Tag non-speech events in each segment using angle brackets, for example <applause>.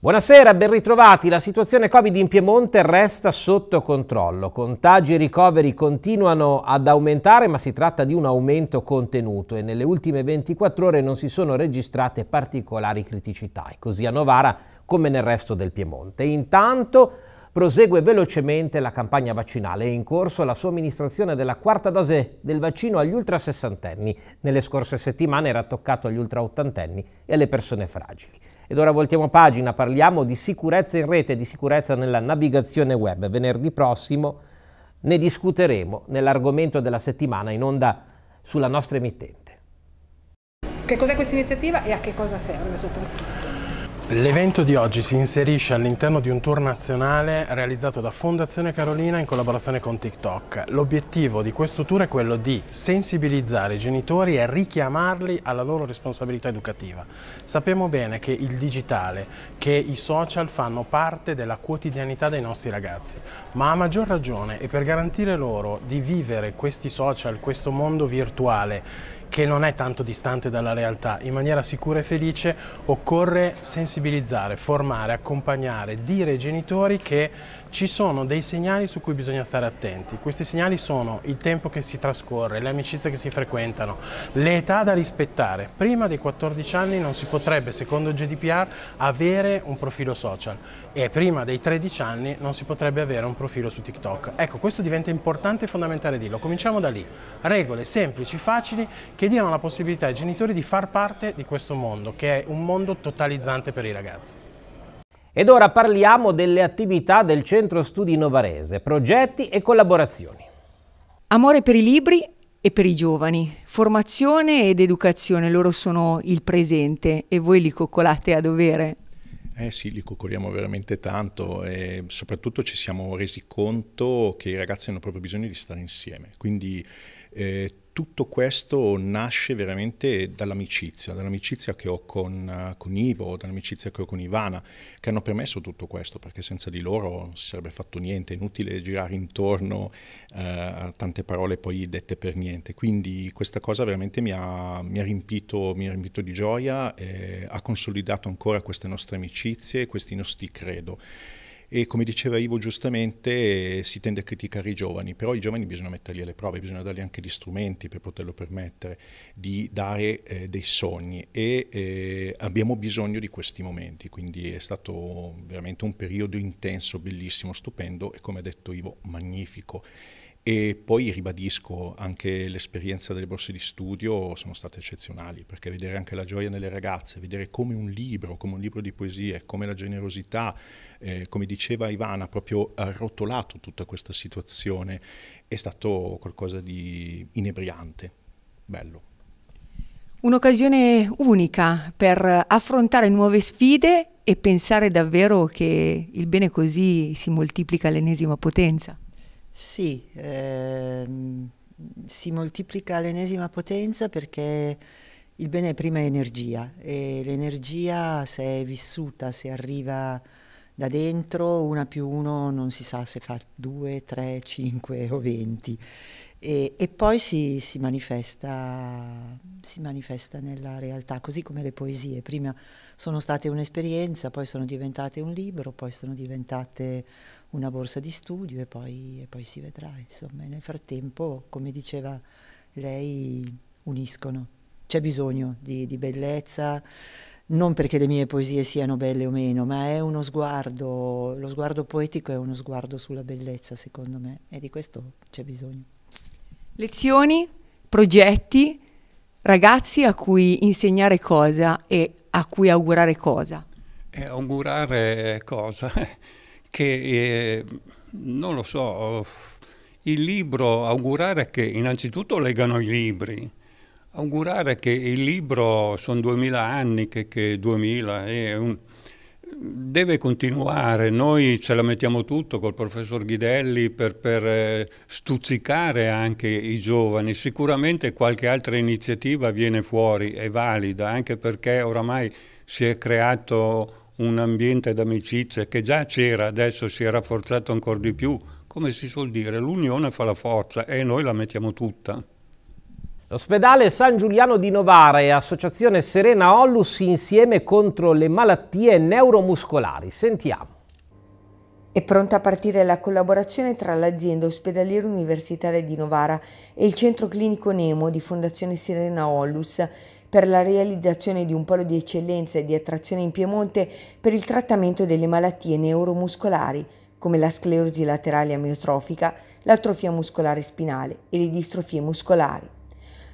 Buonasera, ben ritrovati. La situazione Covid in Piemonte resta sotto controllo. Contagi e ricoveri continuano ad aumentare, ma si tratta di un aumento contenuto e nelle ultime 24 ore non si sono registrate particolari criticità. E così a Novara come nel resto del Piemonte. Intanto Prosegue velocemente la campagna vaccinale È in corso la somministrazione della quarta dose del vaccino agli ultra sessantenni. Nelle scorse settimane era toccato agli ultra ottantenni e alle persone fragili. Ed ora voltiamo pagina, parliamo di sicurezza in rete, di sicurezza nella navigazione web. Venerdì prossimo ne discuteremo nell'argomento della settimana in onda sulla nostra emittente. Che cos'è questa iniziativa e a che cosa serve soprattutto? L'evento di oggi si inserisce all'interno di un tour nazionale realizzato da Fondazione Carolina in collaborazione con TikTok. L'obiettivo di questo tour è quello di sensibilizzare i genitori e richiamarli alla loro responsabilità educativa. Sappiamo bene che il digitale, che i social fanno parte della quotidianità dei nostri ragazzi, ma a maggior ragione e per garantire loro di vivere questi social, questo mondo virtuale che non è tanto distante dalla realtà, in maniera sicura e felice occorre sensibilizzare, formare, accompagnare, dire ai genitori che ci sono dei segnali su cui bisogna stare attenti. Questi segnali sono il tempo che si trascorre, le amicizie che si frequentano, le età da rispettare. Prima dei 14 anni non si potrebbe, secondo il GDPR, avere un profilo social e prima dei 13 anni non si potrebbe avere un profilo su TikTok. Ecco, questo diventa importante e fondamentale dirlo. Cominciamo da lì. Regole semplici, facili, che diano la possibilità ai genitori di far parte di questo mondo, che è un mondo totalizzante per i ragazzi. Ed ora parliamo delle attività del Centro Studi Novarese, progetti e collaborazioni. Amore per i libri e per i giovani. Formazione ed educazione, loro sono il presente e voi li coccolate a dovere. Eh sì, li coccoliamo veramente tanto e soprattutto ci siamo resi conto che i ragazzi hanno proprio bisogno di stare insieme, quindi eh, tutto questo nasce veramente dall'amicizia, dall'amicizia che ho con, con, Ivo, dall'amicizia che ho con Ivana, che hanno permesso tutto questo, perché senza di loro non si sarebbe fatto niente, è inutile girare intorno eh, a tante parole poi dette per niente. Quindi questa cosa veramente mi ha, mi ha, riempito, mi ha riempito, di gioia, eh, ha consolidato ancora queste nostre amicizie, questi nostri credo e come diceva Ivo giustamente si tende a criticare i giovani, però i giovani bisogna metterli alle prove, bisogna dargli anche gli strumenti per poterlo permettere di dare eh, dei sogni e eh, abbiamo bisogno di questi momenti, quindi è stato veramente un periodo intenso, bellissimo, stupendo e come ha detto Ivo magnifico. E poi ribadisco, anche l'esperienza delle borse di studio sono state eccezionali, perché vedere anche la gioia nelle ragazze, vedere come un libro, come un libro di poesie, come la generosità, eh, come diceva Ivana, proprio arrotolato tutta questa situazione, è stato qualcosa di inebriante, bello. Un'occasione unica per affrontare nuove sfide e pensare davvero che il bene così si moltiplica all'ennesima potenza. Sì, ehm, si moltiplica all'ennesima potenza perché il bene prima è energia e l'energia se è vissuta, se arriva da dentro, una più uno non si sa se fa due, tre, cinque o venti. E, e poi si, si, manifesta, si manifesta nella realtà, così come le poesie. Prima sono state un'esperienza, poi sono diventate un libro, poi sono diventate una borsa di studio e poi, e poi si vedrà, insomma, nel frattempo, come diceva lei, uniscono. C'è bisogno di, di bellezza, non perché le mie poesie siano belle o meno, ma è uno sguardo, lo sguardo poetico è uno sguardo sulla bellezza, secondo me, e di questo c'è bisogno. Lezioni, progetti, ragazzi a cui insegnare cosa e a cui augurare cosa? Eh, augurare cosa? che, eh, non lo so, il libro, augurare che innanzitutto legano i libri, augurare che il libro sono duemila anni, che, che 2000 è un, deve continuare, noi ce la mettiamo tutto col professor Ghidelli per, per, eh, stuzzicare anche i giovani, sicuramente qualche altra iniziativa viene fuori, è valida, anche perché oramai si è creato un ambiente d'amicizia che già c'era, adesso si è rafforzato ancora di più. Come si suol dire, l'unione fa la forza e noi la mettiamo tutta. L'ospedale San Giuliano di Novara e Associazione Serena Ollus insieme contro le malattie neuromuscolari. Sentiamo. È pronta a partire la collaborazione tra l'azienda ospedaliera universitaria di Novara e il centro clinico Nemo di Fondazione Serena Ollus per la realizzazione di un polo di eccellenza e di attrazione in Piemonte per il trattamento delle malattie neuromuscolari, come la sclerosi laterale amiotrofica, l'atrofia muscolare spinale e le distrofie muscolari.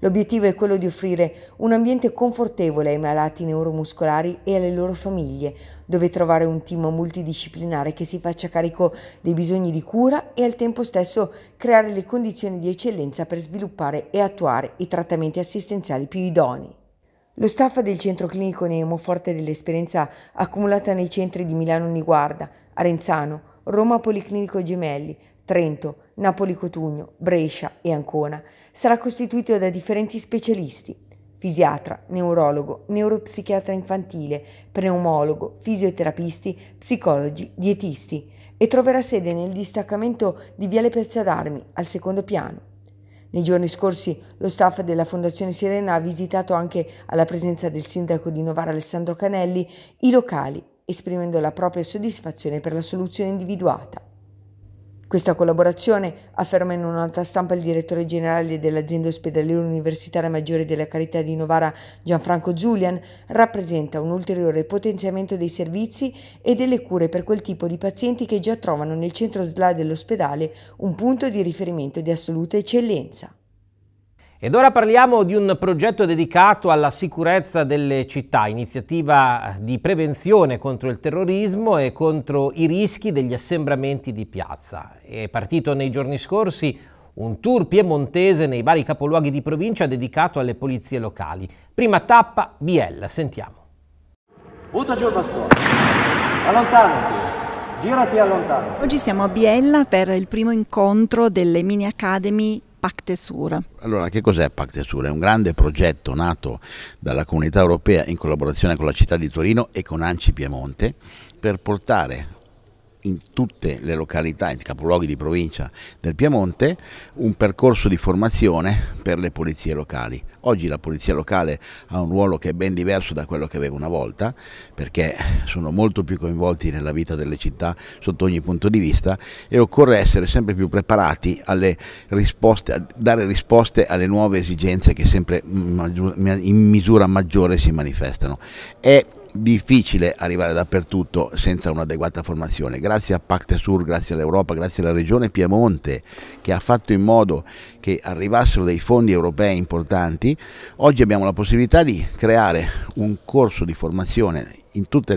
L'obiettivo è quello di offrire un ambiente confortevole ai malati neuromuscolari e alle loro famiglie, dove trovare un team multidisciplinare che si faccia carico dei bisogni di cura e al tempo stesso creare le condizioni di eccellenza per sviluppare e attuare i trattamenti assistenziali più idonei. Lo staff del centro clinico Nemo, forte dell'esperienza accumulata nei centri di Milano Niguarda, Arenzano, Roma Policlinico Gemelli, Trento, Napoli Cotugno, Brescia e Ancona, sarà costituito da differenti specialisti, fisiatra, neurologo, neuropsichiatra infantile, pneumologo, fisioterapisti, psicologi, dietisti e troverà sede nel distaccamento di Viale Piazza d'Armi al secondo piano. Nei giorni scorsi lo staff della Fondazione Sirena ha visitato anche alla presenza del sindaco di Novara Alessandro Canelli i locali, esprimendo la propria soddisfazione per la soluzione individuata. Questa collaborazione, afferma in un'altra stampa il direttore generale dell'azienda ospedaliera universitaria maggiore della Carità di Novara Gianfranco Zulian, rappresenta un ulteriore potenziamento dei servizi e delle cure per quel tipo di pazienti che già trovano nel centro SLA dell'ospedale un punto di riferimento di assoluta eccellenza. Ed ora parliamo di un progetto dedicato alla sicurezza delle città, iniziativa di prevenzione contro il terrorismo e contro i rischi degli assembramenti di piazza. È partito nei giorni scorsi un tour piemontese nei vari capoluoghi di provincia dedicato alle polizie locali. Prima tappa, Biella, sentiamo. Butta giù il bastone, allontanati, girati allontano. Oggi siamo a Biella per il primo incontro delle mini academy Pactesur. Allora, che cos'è Pactesur? È un grande progetto nato dalla comunità europea in collaborazione con la città di Torino e con Anci Piemonte per portare in tutte le località, in capoluoghi di provincia del Piemonte, un percorso di formazione per le polizie locali. Oggi la polizia locale ha un ruolo che è ben diverso da quello che aveva una volta, perché sono molto più coinvolti nella vita delle città sotto ogni punto di vista e occorre essere sempre più preparati alle risposte, a dare risposte alle nuove esigenze che sempre mm, in misura maggiore si manifestano. È difficile arrivare dappertutto senza un'adeguata formazione. Grazie a Pacte Sur, grazie all'Europa, grazie alla Regione Piemonte che ha fatto in modo che arrivassero dei fondi europei importanti, oggi abbiamo la possibilità di creare un corso di formazione in tutti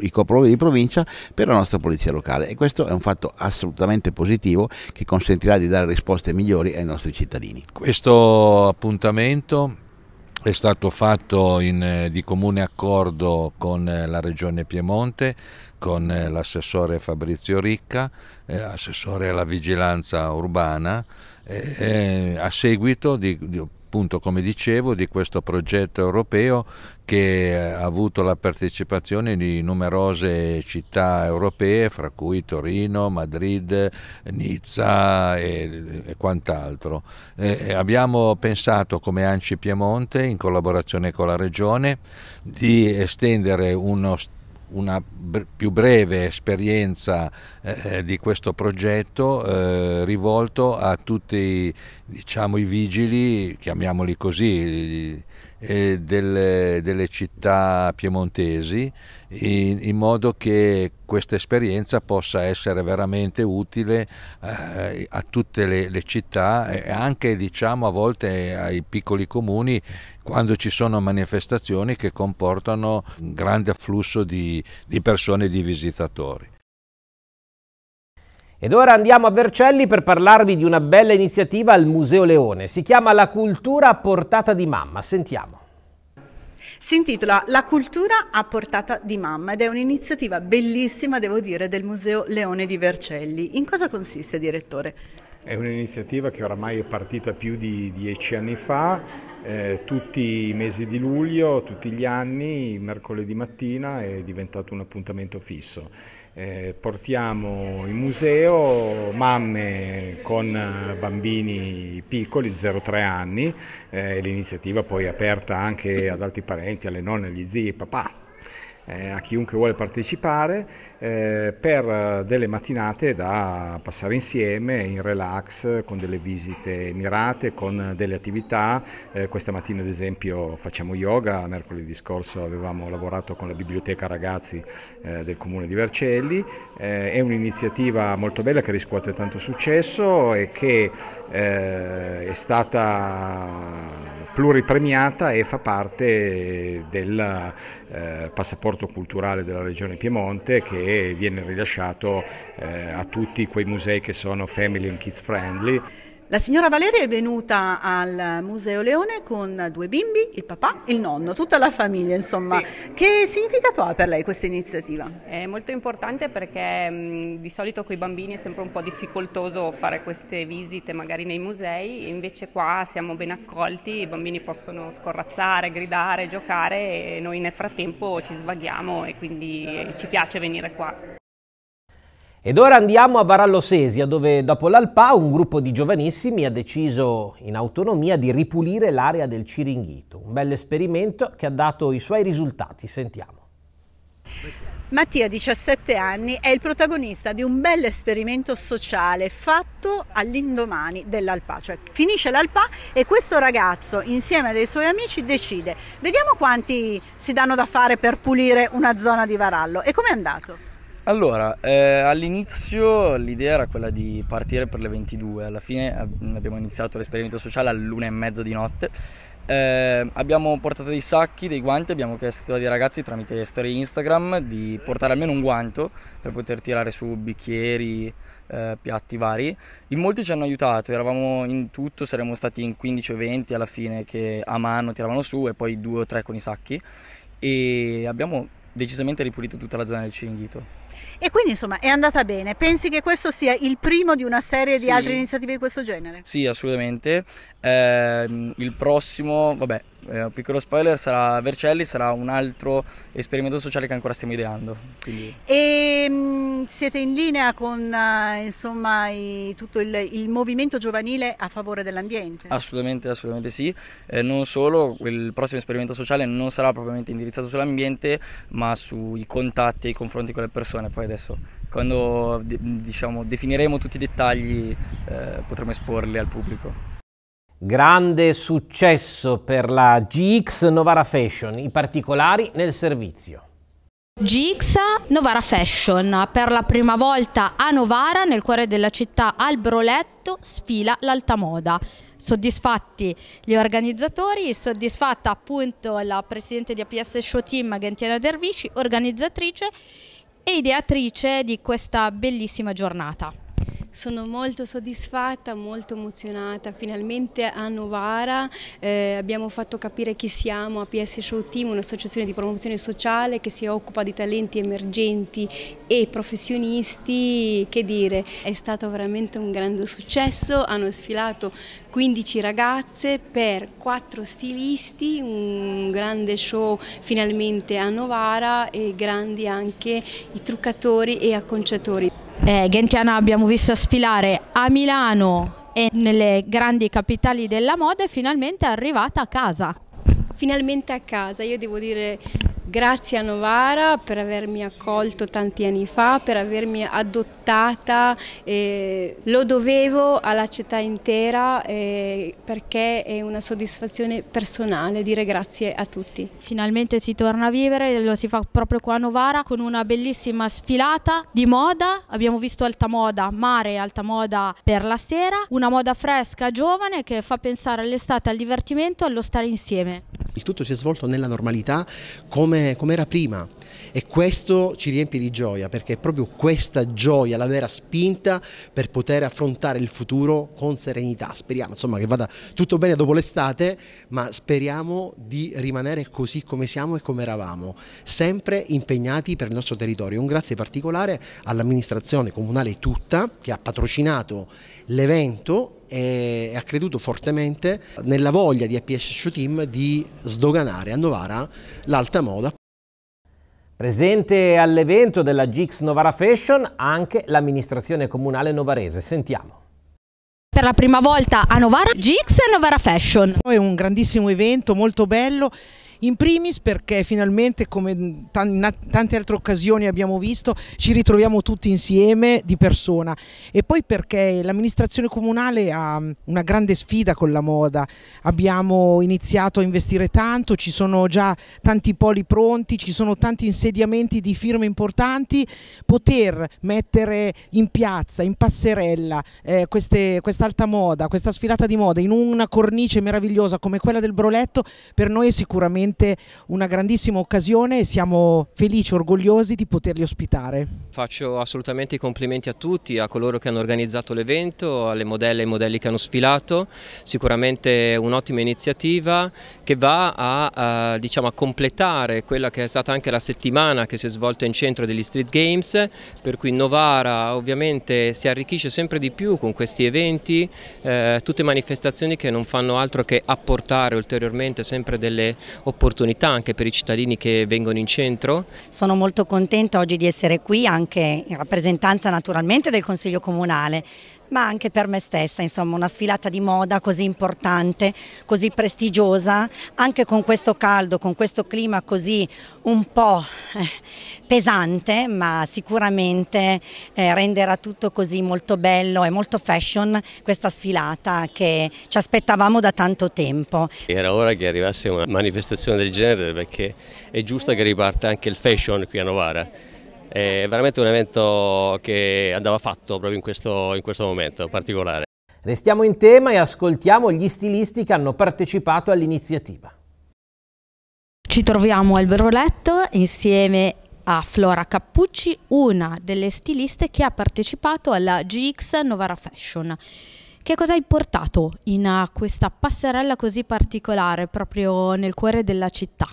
i capoluoghi di provincia per la nostra polizia locale e questo è un fatto assolutamente positivo che consentirà di dare risposte migliori ai nostri cittadini. Questo appuntamento è stato fatto in, eh, di comune accordo con eh, la Regione Piemonte, con eh, l'assessore Fabrizio Ricca, eh, assessore alla vigilanza urbana, eh, eh, a seguito di, di, appunto come dicevo di questo progetto europeo che ha avuto la partecipazione di numerose città europee fra cui Torino, Madrid, Nizza e, e quant'altro. E eh, eh, abbiamo pensato come Anci Piemonte in collaborazione con la Regione di estendere uno una più breve esperienza eh, eh, di questo progetto eh, rivolto a tutti diciamo, i vigili, chiamiamoli così, delle, delle, città piemontesi in, in, modo che questa esperienza possa essere veramente utile eh, a tutte le, le città e anche diciamo a volte ai piccoli comuni quando ci sono manifestazioni che comportano un grande afflusso di, di persone e di visitatori. Ed ora andiamo a Vercelli per parlarvi di una bella iniziativa al Museo Leone. Si chiama La cultura a portata di mamma. Sentiamo. Si intitola La cultura a portata di mamma ed è un'iniziativa bellissima, devo dire, del Museo Leone di Vercelli. In cosa consiste, direttore? È un'iniziativa che oramai è partita più di dieci anni fa, eh, tutti i mesi di luglio, tutti gli anni, mercoledì mattina è diventato un appuntamento fisso eh, portiamo in museo mamme con eh, bambini piccoli, 0-3 anni, eh, l'iniziativa poi è aperta anche ad altri parenti, alle nonne, agli zii, papà, eh, a chiunque vuole partecipare eh, per delle mattinate da passare insieme in relax con delle visite mirate, con delle attività. Eh, questa mattina ad esempio facciamo yoga, mercoledì scorso avevamo lavorato con la biblioteca ragazzi eh, del comune di Vercelli, eh, è un'iniziativa molto bella che riscuote tanto successo e che eh, è stata pluripremiata e fa parte del eh, passaporto culturale della Regione Piemonte che viene rilasciato eh, a tutti quei musei che sono family and kids friendly. La signora Valeria è venuta al Museo Leone con due bimbi, il papà, il nonno, tutta la famiglia, insomma. Sì. Che significato ha per lei questa iniziativa? È molto importante perché mh, mm, di solito con i bambini è sempre un po' difficoltoso fare queste visite magari nei musei, invece qua siamo ben accolti, i bambini possono scorrazzare, gridare, giocare e noi nel frattempo ci svaghiamo e quindi ci piace venire qua. Ed ora andiamo a Varallosesia dove dopo l'Alpa un gruppo di giovanissimi ha deciso in autonomia di ripulire l'area del Ciringhito, un bel esperimento che ha dato i suoi risultati, sentiamo. Mattia, 17 anni, è il protagonista di un bel esperimento sociale fatto all'indomani dell'Alpa. cioè finisce l'Alpa e questo ragazzo insieme ai suoi amici decide, vediamo quanti si danno da fare per pulire una zona di Varallo e com'è andato? Allora, eh, all'inizio l'idea era quella di partire per le 22, alla fine eh, abbiamo iniziato l'esperimento sociale all'una e mezza di notte. Eh, abbiamo portato dei sacchi, dei guanti, abbiamo chiesto ai ragazzi tramite storie Instagram di portare almeno un guanto per poter tirare su bicchieri, eh, piatti vari. In molti ci hanno aiutato, eravamo in tutto, saremmo stati in 15 o 20 alla fine che a mano tiravano su e poi due o tre con i sacchi e abbiamo decisamente ripulito tutta la zona del Ciringhito. E quindi insomma è andata bene. Pensi che questo sia il primo di una serie sì. di altre iniziative di questo genere? Sì, assolutamente. Eh, il prossimo, vabbè, eh, un piccolo spoiler, sarà Vercelli sarà un altro esperimento sociale che ancora stiamo ideando. Quindi... E ehm, mh, siete in linea con uh, insomma, i, tutto il, il, movimento giovanile a favore dell'ambiente? Assolutamente, assolutamente sì. Eh, non solo, il prossimo esperimento sociale non sarà propriamente indirizzato sull'ambiente, ma sui contatti e i confronti con le persone. Poi adesso quando diciamo, definiremo tutti i dettagli eh, potremo esporli al pubblico. Grande successo per la GX Novara Fashion, i particolari nel servizio. GX Novara Fashion, per la prima volta a Novara, nel cuore della città al Broletto, sfila l'alta moda. Soddisfatti gli organizzatori, soddisfatta appunto la presidente di APS Show Team, Gentiana Dervici, organizzatrice e ideatrice di questa bellissima giornata. Sono molto soddisfatta, molto emozionata, finalmente a Novara eh, abbiamo fatto capire chi siamo, APS Show Team, un'associazione di promozione sociale che si occupa di talenti emergenti e professionisti, che dire, è stato veramente un grande successo, hanno sfilato 15 ragazze per 4 stilisti, un grande show finalmente a Novara e grandi anche i truccatori e acconciatori eh, Gentiana abbiamo visto sfilare a Milano e nelle grandi capitali della moda e finalmente è arrivata a casa finalmente a casa. Io devo dire Grazie a Novara per avermi accolto tanti anni fa, per avermi adottata, eh, lo dovevo alla città intera eh, perché è una soddisfazione personale dire grazie a tutti. Finalmente si torna a vivere, lo si fa proprio qua a Novara con una bellissima sfilata di moda, abbiamo visto alta moda mare, alta moda per la sera, una moda fresca, giovane che fa pensare all'estate, al divertimento, allo stare insieme. Il tutto si è svolto nella normalità come, come era prima e questo ci riempie di gioia perché è proprio questa gioia la vera spinta per poter affrontare il futuro con serenità. Speriamo insomma, che vada tutto bene dopo l'estate, ma speriamo di rimanere così come siamo e come eravamo, sempre impegnati per il nostro territorio. Un grazie particolare all'amministrazione comunale tutta che ha patrocinato l'evento e ha creduto fortemente nella voglia di APS Show Team di sdoganare a Novara l'alta moda. Presente all'evento della GX Novara Fashion anche l'amministrazione comunale novarese. Sentiamo per la prima volta a Novara GX e Novara Fashion. È un grandissimo evento, molto bello in primis perché finalmente, come in tante altre occasioni abbiamo visto, ci ritroviamo tutti insieme di persona e poi perché l'amministrazione comunale ha mm, una grande sfida con la moda. Abbiamo iniziato a investire tanto, ci sono già tanti poli pronti, ci sono tanti insediamenti di firme importanti. Poter mettere in piazza, in passerella, eh, quest'alta moda, questa sfilata di moda in una cornice meravigliosa come quella del Broletto, per noi è sicuramente veramente una grandissima occasione e siamo felici, e orgogliosi di poterli ospitare. Faccio assolutamente i complimenti a tutti, a coloro che hanno organizzato l'evento, alle modelle e ai modelli che hanno sfilato, sicuramente un'ottima iniziativa che va a, a, diciamo, a completare quella che è stata anche la settimana che si è svolta in centro degli Street Games, per cui Novara ovviamente si arricchisce sempre di più con questi eventi, eh, tutte manifestazioni che non fanno altro che apportare ulteriormente sempre delle opportunità opportunità anche per i cittadini che vengono in centro? Sono molto contenta oggi di essere qui anche in rappresentanza naturalmente del Consiglio Comunale, ma anche per me stessa, insomma una sfilata di moda così importante, così prestigiosa, anche con questo caldo, con questo clima così un po' eh, pesante, ma sicuramente eh, renderà tutto così molto bello e molto fashion questa sfilata che ci aspettavamo da tanto tempo. Era ora che arrivasse una manifestazione del genere perché è giusto che riparta anche il fashion qui a Novara è veramente un evento che andava fatto proprio in questo, in questo momento particolare. Restiamo in tema e ascoltiamo gli stilisti che hanno partecipato all'iniziativa. Ci troviamo al Broletto insieme a Flora Cappucci, una delle stiliste che ha partecipato alla GX Novara Fashion. Che cosa hai portato in questa passerella così particolare proprio nel cuore della città?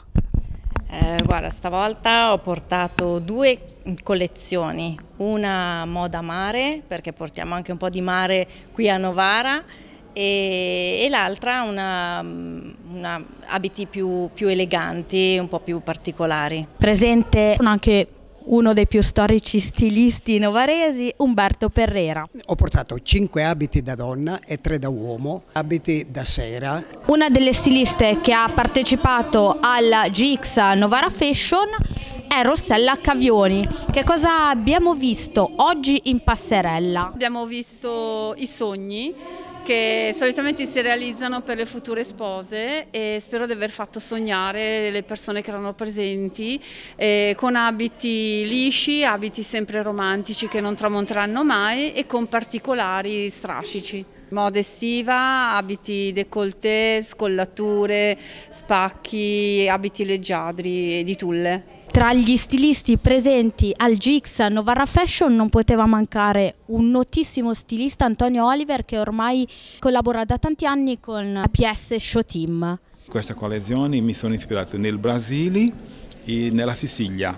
Eh, guarda, stavolta ho portato due collezioni, una moda mare, perché portiamo anche un po' di mare qui a Novara, e, e l'altra una, una, abiti più, più eleganti, un po' più particolari. Presente anche uno dei più storici stilisti novaresi, Umberto Perrera. Ho portato cinque abiti da donna e tre da uomo, abiti da sera. Una delle stiliste che ha partecipato alla GX Novara Fashion è Rossella Cavioni. Che cosa abbiamo visto oggi in passerella? Abbiamo visto i sogni che solitamente si realizzano per le future spose e spero di aver fatto sognare le persone che erano presenti eh, con abiti lisci, abiti sempre romantici che non tramonteranno mai e con particolari strascici. Moda estiva, abiti décolleté, scollature, spacchi, abiti leggiadri di tulle. Tra gli stilisti presenti al GX Novara Fashion non poteva mancare un notissimo stilista Antonio Oliver che ormai collabora da tanti anni con APS Show Team. In Questa collezione mi sono ispirato nel Brasile e nella Sicilia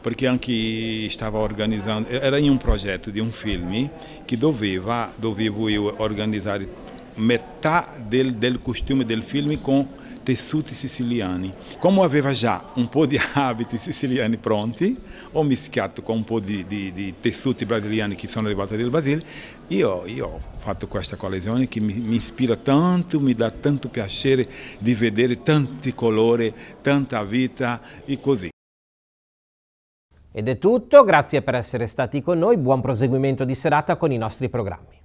perché anche stavo organizzando, era in un progetto di un film che doveva, dovevo io organizzare metà del, del costume del film con tessuti siciliani. Come aveva già un po' di <laughs> abiti siciliani pronti, ho mischiato con un po' di, di, di tessuti brasiliani che sono arrivati dal Brasile, io, io, ho fatto questa collisione che mi, mi, ispira tanto, mi dà tanto piacere di vedere tanti colori, tanta vita e così. Ed è tutto, grazie per essere stati con noi, buon proseguimento di serata con i nostri programmi.